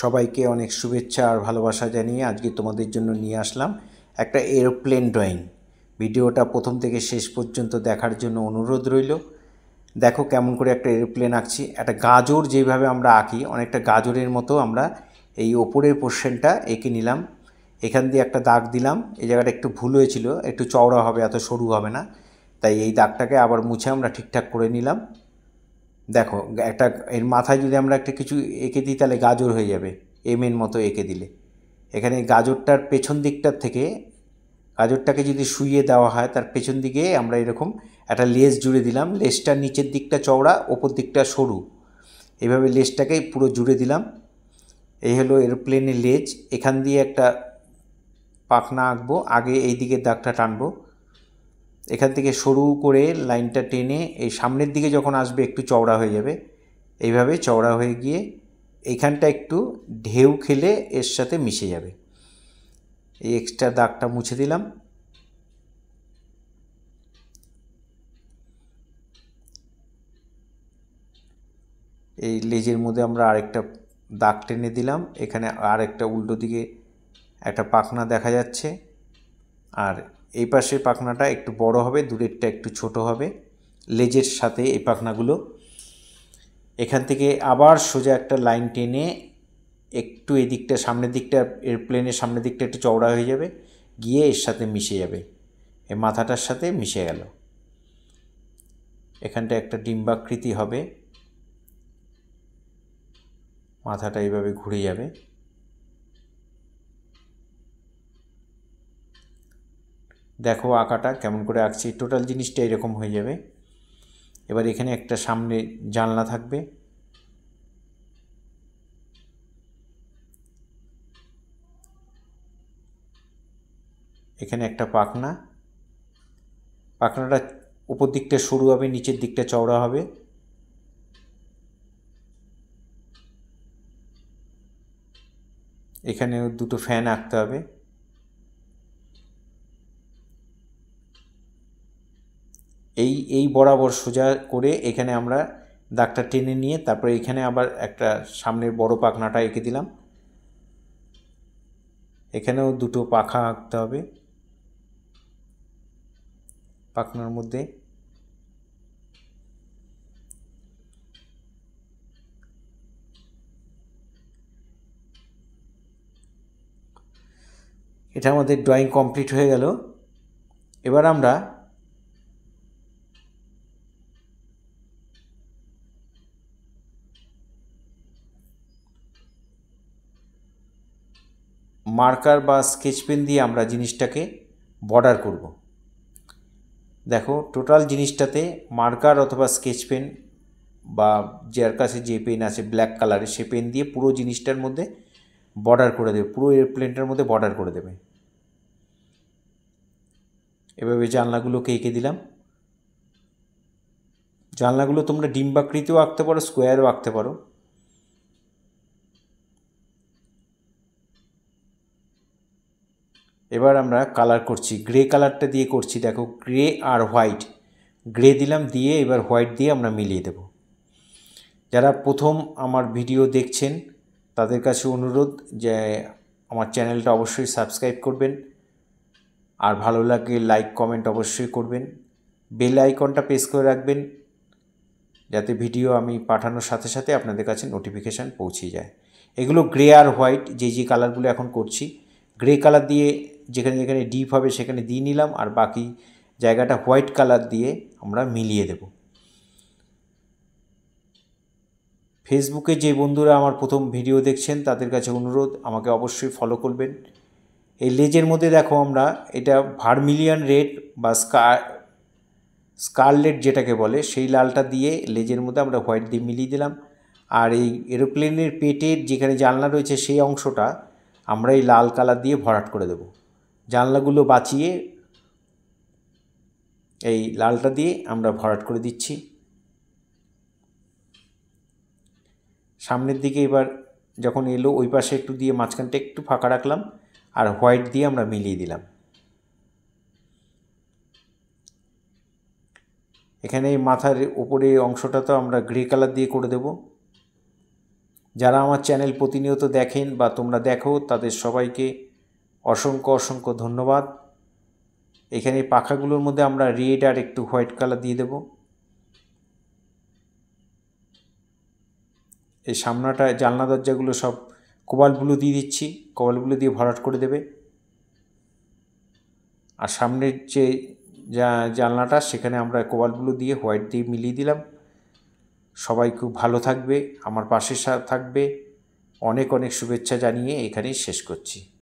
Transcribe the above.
সবাইকে অনেক শুভেচ্ছা আর ভালোবাসা জানিয়ে আজকে তোমাদের জন্য নিয়ে আসলাম একটা এরোপ্লেন ড্রয়িং ভিডিওটা প্রথম থেকে শেষ পর্যন্ত দেখার জন্য অনুরোধ রইল দেখো কেমন করে একটা এরোপ্লেন আঁকছি একটা গাজর যেভাবে আমরা আঁকি অনেকটা গাজরের মতো আমরা এই ওপরের পোর্শনটা এঁকে নিলাম এখান দিয়ে একটা দাগ দিলাম এই জায়গাটা একটু ভুল হয়েছিল একটু চওড়া হবে এত সরু হবে না তাই এই দাগটাকে আবার মুছে আমরা ঠিকঠাক করে নিলাম দেখো একটা এর মাথায় যদি আমরা একটা কিছু এঁকে দিই তাহলে গাজর হয়ে যাবে এম এর মতো এঁকে দিলে এখানে গাজরটার পেছন দিকটার থেকে গাজরটাকে যদি শুইয়ে দেওয়া হয় তার পেছন দিকে আমরা এরকম একটা লেস জুড়ে দিলাম লেসটার নিচের দিকটা চওড়া ওপর দিকটা সরু এভাবে লেসটাকে পুরো জুড়ে দিলাম এই হলো এরোপ্লেনের লেজ এখান দিয়ে একটা পাখনা আঁকবো আগে এই দিকে দাগটা টানবো এখান থেকে সরু করে লাইনটা টেনে এই সামনের দিকে যখন আসবে একটু চওড়া হয়ে যাবে এইভাবে চওড়া হয়ে গিয়ে এখানটা একটু ঢেউ খেলে এর সাথে মিশে যাবে এই এক্সট্রা দাগটা মুছে দিলাম এই লেজের মধ্যে আমরা আরেকটা দাগ টেনে দিলাম এখানে আর একটা উল্টো দিকে একটা পাখনা দেখা যাচ্ছে আর এই পাশের পাখনাটা একটু বড় হবে দূরেরটা একটু ছোট হবে লেজের সাথে এই পাখনাগুলো এখান থেকে আবার সোজা একটা লাইন টেনে একটু এদিকটা সামনের দিকটা এরপ্লেনের সামনের দিকটা একটু চওড়া হয়ে যাবে গিয়ে এর সাথে মিশে যাবে এ মাথাটার সাথে মিশে গেল এখানটা একটা ডিম্বাকৃতি হবে মাথাটা এইভাবে ঘুরে যাবে দেখো আঁকাটা কেমন করে আঁকছি টোটাল জিনিসটা এরকম হয়ে যাবে এবার এখানে একটা সামনে জানলা থাকবে এখানে একটা পাখনা পাখনাটা উপর দিকটা সরু হবে নিচের দিকটা চওড়া হবে এখানে দুটো ফ্যান আঁকতে হবে এই বরাবর সোজা করে এখানে আমরা দাগটা টেনে নিয়ে তারপরে এখানে আবার একটা সামনের বড় পাখনাটা এঁকে দিলাম এখানেও দুটো পাখা আঁকতে হবে পাখনার মধ্যে এটা আমাদের ড্রয়িং কমপ্লিট হয়ে গেল এবার আমরা মার্কার বা স্কেচ পেন দিয়ে আমরা জিনিসটাকে বর্ডার করব। দেখো টোটাল জিনিসটাতে মার্কার অথবা স্কেচ পেন বা যার কাছে যে পেন আছে ব্ল্যাক কালারের সে পেন দিয়ে পুরো জিনিসটার মধ্যে বর্ডার করে দেবে পুরো এরোপ্লেনটার মধ্যে বর্ডার করে দেবে এভাবে জানলাগুলোকে এঁকে দিলাম জানলাগুলো তোমরা ডিম্বাকৃতিও আঁকতে পারো স্কোয়ারও আঁকতে পারো এবার আমরা কালার করছি গ্রে কালারটা দিয়ে করছি দেখো গ্রে আর হোয়াইট গ্রে দিলাম দিয়ে এবার হোয়াইট দিয়ে আমরা মিলিয়ে দেব যারা প্রথম আমার ভিডিও দেখছেন তাদের কাছে অনুরোধ যে আমার চ্যানেলটা অবশ্যই সাবস্ক্রাইব করবেন আর ভালো লাগে লাইক কমেন্ট অবশ্যই করবেন বেল আইকনটা প্রেস করে রাখবেন যাতে ভিডিও আমি পাঠানোর সাথে সাথে আপনাদের কাছে নোটিফিকেশান পৌঁছে যায় এগুলো গ্রে আর হোয়াইট যে যে কালারগুলো এখন করছি গ্রে কালার দিয়ে যেখানে যেখানে ডিপ হবে সেখানে দিয়ে নিলাম আর বাকি জায়গাটা হোয়াইট কালার দিয়ে আমরা মিলিয়ে দেব ফেসবুকে যে বন্ধুরা আমার প্রথম ভিডিও দেখছেন তাদের কাছে অনুরোধ আমাকে অবশ্যই ফলো করবেন এই লেজের মধ্যে দেখো আমরা এটা ভার্মিলিয়ান রেড বা স্কার স্কারলেট যেটাকে বলে সেই লালটা দিয়ে লেজের মধ্যে আমরা হোয়াইট দিয়ে মিলিয়ে দিলাম আর এই এরোপ্লেনের পেটের যেখানে জানলা রয়েছে সেই অংশটা আমরা এই লাল কালার দিয়ে ভরাট করে দেবো জানলাগুলো বাঁচিয়ে এই লালটা দিয়ে আমরা ভরাট করে দিচ্ছি সামনের দিকে এবার যখন এলো ওই পাশে একটু দিয়ে মাঝখানটা একটু ফাঁকা রাখলাম আর হোয়াইট দিয়ে আমরা মিলিয়ে দিলাম এখানে মাথার ওপরে অংশটা তো আমরা গ্রে কালার দিয়ে করে দেব যারা আমার চ্যানেল প্রতিনিয়ত দেখেন বা তোমরা দেখো তাদের সবাইকে অসংখ্য অসংখ্য ধন্যবাদ এখানে পাখাগুলোর মধ্যে আমরা রেড আর একটু হোয়াইট কালার দিয়ে দেব এই সামনাটা জানলা দরজাগুলো সব কোবাল ব্লু দিয়ে দিচ্ছি কোবাল ব্লু দিয়ে ভরাট করে দেবে আর সামনের যে জানলাটা সেখানে আমরা কোবাল ব্লু দিয়ে হোয়াইট দিয়ে মিলিয়ে দিলাম সবাই খুব ভালো থাকবে আমার পাশে থাকবে অনেক অনেক শুভেচ্ছা জানিয়ে এখানেই শেষ করছি